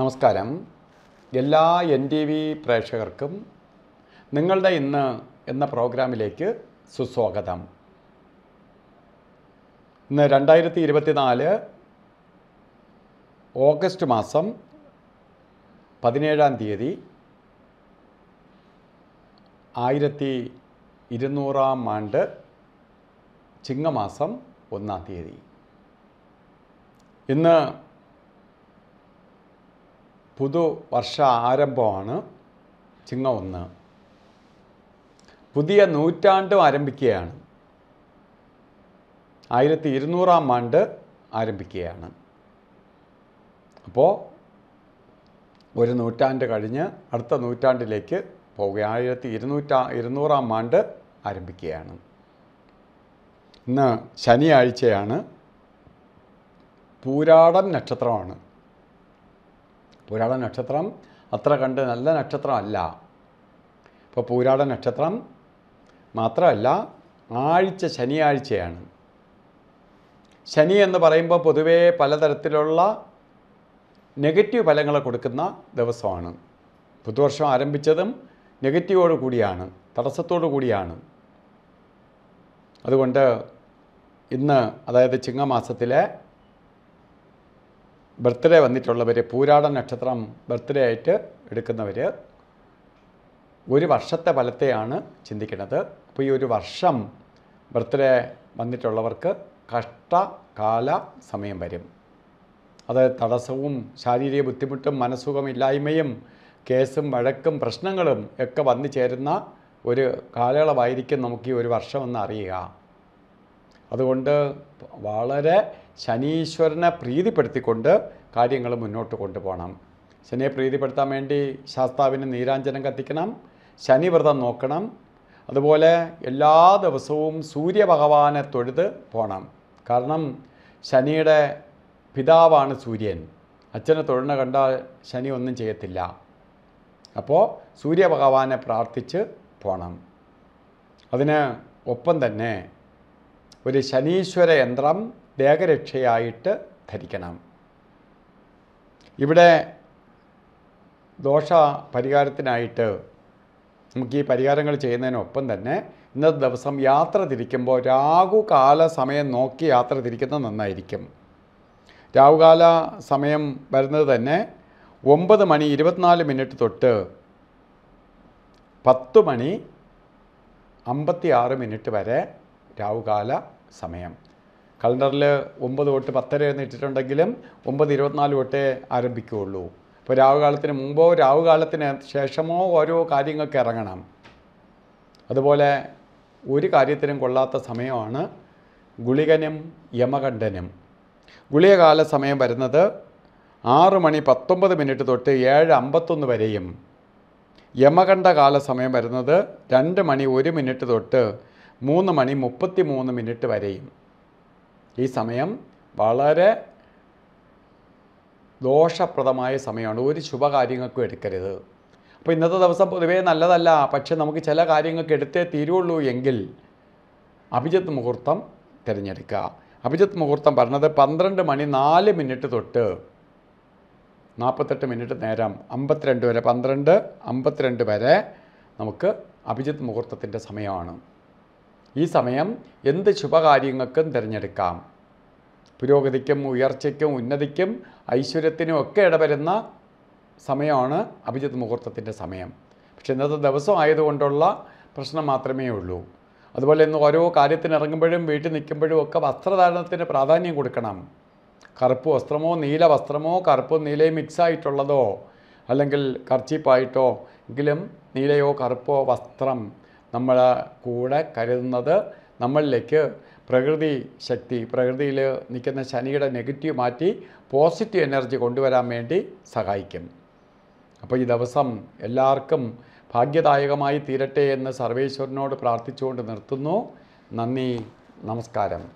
നമസ്കാരം എല്ലാ N T V പ്രേക്ഷകർക്കും നിങ്ങളുടെ ഇന്ന് എന്ന പ്രോഗ്രാമിലേക്ക് സുസ്വാഗതം ഇന്ന് രണ്ടായിരത്തി ഇരുപത്തിനാല് ഓഗസ്റ്റ് മാസം പതിനേഴാം തീയതി ആയിരത്തി ഇരുന്നൂറാം ആണ്ട് ചിങ്ങമാസം ഒന്നാം തീയതി ഇന്ന് പുതു വർഷ ആരംഭമാണ് ചിങ്ങ ഒന്ന് പുതിയ നൂറ്റാണ്ടും ആരംഭിക്കുകയാണ് ആയിരത്തി ഇരുന്നൂറാം ആണ്ട് ആരംഭിക്കുകയാണ് അപ്പോൾ ഒരു നൂറ്റാണ്ട് കഴിഞ്ഞ് അടുത്ത നൂറ്റാണ്ടിലേക്ക് പോവുകയാണ് ആയിരത്തി ഇരുന്നൂറ്റാ ഇരുന്നൂറാം ആണ്ട് ആരംഭിക്കുകയാണ് ഇന്ന് ശനിയാഴ്ചയാണ് പൂരാടം നക്ഷത്രമാണ് പൂരാട നക്ഷത്രം അത്ര കണ്ട് നല്ല നക്ഷത്രമല്ല ഇപ്പോൾ പൂരാട നക്ഷത്രം മാത്രമല്ല ആഴ്ച ശനിയാഴ്ചയാണ് ശനി എന്ന് പറയുമ്പോൾ പൊതുവേ പലതരത്തിലുള്ള നെഗറ്റീവ് ഫലങ്ങൾ കൊടുക്കുന്ന ദിവസമാണ് പുതുവർഷം ആരംഭിച്ചതും നെഗറ്റീവോട് കൂടിയാണ് തടസ്സത്തോടു കൂടിയാണ് അതുകൊണ്ട് ഇന്ന് അതായത് ചിങ്ങമാസത്തിലെ ബർത്ത്ഡേ വന്നിട്ടുള്ളവർ പൂരാട നക്ഷത്രം ബർത്ത്ഡേ ആയിട്ട് എടുക്കുന്നവർ ഒരു വർഷത്തെ ഫലത്തെയാണ് ചിന്തിക്കുന്നത് അപ്പോൾ ഈ ഒരു വർഷം ബർത്ത്ഡേ വന്നിട്ടുള്ളവർക്ക് കഷ്ടകാല സമയം വരും അത് തടസ്സവും ശാരീരിക ബുദ്ധിമുട്ടും മനസ്സുഖമില്ലായ്മയും കേസും വഴക്കും പ്രശ്നങ്ങളും ഒക്കെ വന്നു ചേരുന്ന ഒരു കാലയളവായിരിക്കും നമുക്ക് ഈ ഒരു വർഷമെന്ന് അറിയുക അതുകൊണ്ട് വളരെ ശനീശ്വരനെ പ്രീതിപ്പെടുത്തിക്കൊണ്ട് കാര്യങ്ങൾ മുന്നോട്ട് കൊണ്ടുപോകണം ശനിയെ പ്രീതിപ്പെടുത്താൻ വേണ്ടി ശാസ്താവിന് നീരാഞ്ജനം കത്തിക്കണം ശനിവ്രതം നോക്കണം അതുപോലെ എല്ലാ ദിവസവും സൂര്യഭഗവാനെ തൊഴുത് പോകണം കാരണം ശനിയുടെ പിതാവാണ് സൂര്യൻ അച്ഛനെ തൊഴുന്ന കണ്ടാൽ ശനി ഒന്നും ചെയ്യത്തില്ല അപ്പോൾ സൂര്യഭഗവാനെ പ്രാർത്ഥിച്ച് പോകണം അതിന് ഒപ്പം തന്നെ ഒരു ശനീശ്വര യന്ത്രം ദേഹരക്ഷയായിട്ട് ധരിക്കണം ഇവിടെ ദോഷ പരിഹാരത്തിനായിട്ട് നമുക്ക് ഈ പരിഹാരങ്ങൾ ചെയ്യുന്നതിനൊപ്പം തന്നെ ഇന്നത്തെ ദിവസം യാത്ര തിരിക്കുമ്പോൾ രാഹുകാല സമയം നോക്കി യാത്ര തിരിക്കുന്നത് നന്നായിരിക്കും രാഹുകാല സമയം വരുന്നത് തന്നെ ഒമ്പത് മണി ഇരുപത്തിനാല് മിനിറ്റ് തൊട്ട് പത്ത് മണി അമ്പത്തി ആറ് മിനിറ്റ് വരെ രാവുകാല സമയം കലണ്ടറിൽ ഒമ്പത് തൊട്ട് പത്തര എന്ന് ഇട്ടിട്ടുണ്ടെങ്കിലും ഒമ്പത് ഇരുപത്തിനാല് തൊട്ടേ ആരംഭിക്കുകയുള്ളൂ അപ്പോൾ രാവുകാലത്തിന് മുമ്പോ രാവുകാലത്തിന് ശേഷമോ ഓരോ കാര്യങ്ങൾക്ക് ഇറങ്ങണം അതുപോലെ ഒരു കാര്യത്തിനും കൊള്ളാത്ത സമയമാണ് ഗുളികനും യമകണ്ഠനും ഗുളികകാല സമയം വരുന്നത് ആറ് മണി പത്തൊമ്പത് മിനിറ്റ് തൊട്ട് ഏഴ് അമ്പത്തൊന്ന് വരെയും യമകണ്ഠകാല കാല സമയം വരുന്നത് രണ്ട് മണി ഒരു മിനിറ്റ് തൊട്ട് മൂന്ന് മണി മുപ്പത്തി മൂന്ന് മിനിറ്റ് വരെയും ഈ സമയം വളരെ ദോഷപ്രദമായ സമയമാണ് ഒരു ശുഭകാര്യങ്ങൾക്കും എടുക്കരുത് അപ്പോൾ ഇന്നത്തെ ദിവസം പൊതുവേ നല്ലതല്ല പക്ഷേ നമുക്ക് ചില കാര്യങ്ങൾക്ക് എടുത്തേ തീരുള്ളൂ എങ്കിൽ അഭിജിത്ത് മുഹൂർത്തം തിരഞ്ഞെടുക്കുക അഭിജിത്ത് മുഹൂർത്തം പറഞ്ഞത് പന്ത്രണ്ട് മണി നാല് മിനിറ്റ് തൊട്ട് നാൽപ്പത്തെട്ട് മിനിറ്റ് നേരം അമ്പത്തിരണ്ട് വരെ പന്ത്രണ്ട് അമ്പത്തിരണ്ട് വരെ നമുക്ക് അഭിജിത്ത് മുഹൂർത്തത്തിൻ്റെ സമയമാണ് ഈ സമയം എന്ത് ശുഭകാര്യങ്ങൾക്കും തിരഞ്ഞെടുക്കാം പുരോഗതിക്കും ഉയർച്ചയ്ക്കും ഉന്നതിക്കും ഐശ്വര്യത്തിനും ഒക്കെ ഇടവരുന്ന സമയമാണ് അഭിജിത് മുഹൂർത്തത്തിൻ്റെ സമയം പക്ഷെ ഇന്നത്തെ ദിവസം ആയതുകൊണ്ടുള്ള പ്രശ്നം മാത്രമേ ഉള്ളൂ അതുപോലെ ഇന്ന് ഓരോ കാര്യത്തിനിറങ്ങുമ്പോഴും വീട്ടിൽ നിൽക്കുമ്പോഴും ഒക്കെ വസ്ത്രധാരണത്തിന് പ്രാധാന്യം കൊടുക്കണം കറുപ്പ് വസ്ത്രമോ നീല വസ്ത്രമോ കറുപ്പും നീലയും മിക്സായിട്ടുള്ളതോ അല്ലെങ്കിൽ കർച്ചീപ്പായിട്ടോ എങ്കിലും നീലയോ കറുപ്പോ വസ്ത്രം നമ്മൾ കൂടെ കരുതുന്നത് നമ്മളിലേക്ക് പ്രകൃതി ശക്തി പ്രകൃതിയിൽ നിൽക്കുന്ന ശനിയുടെ നെഗറ്റീവ് മാറ്റി പോസിറ്റീവ് എനർജി കൊണ്ടുവരാൻ വേണ്ടി സഹായിക്കും അപ്പോൾ ഈ ദിവസം എല്ലാവർക്കും ഭാഗ്യദായകമായി തീരട്ടെ എന്ന് സർവേശ്വരനോട് പ്രാർത്ഥിച്ചുകൊണ്ട് നിർത്തുന്നു നന്ദി നമസ്കാരം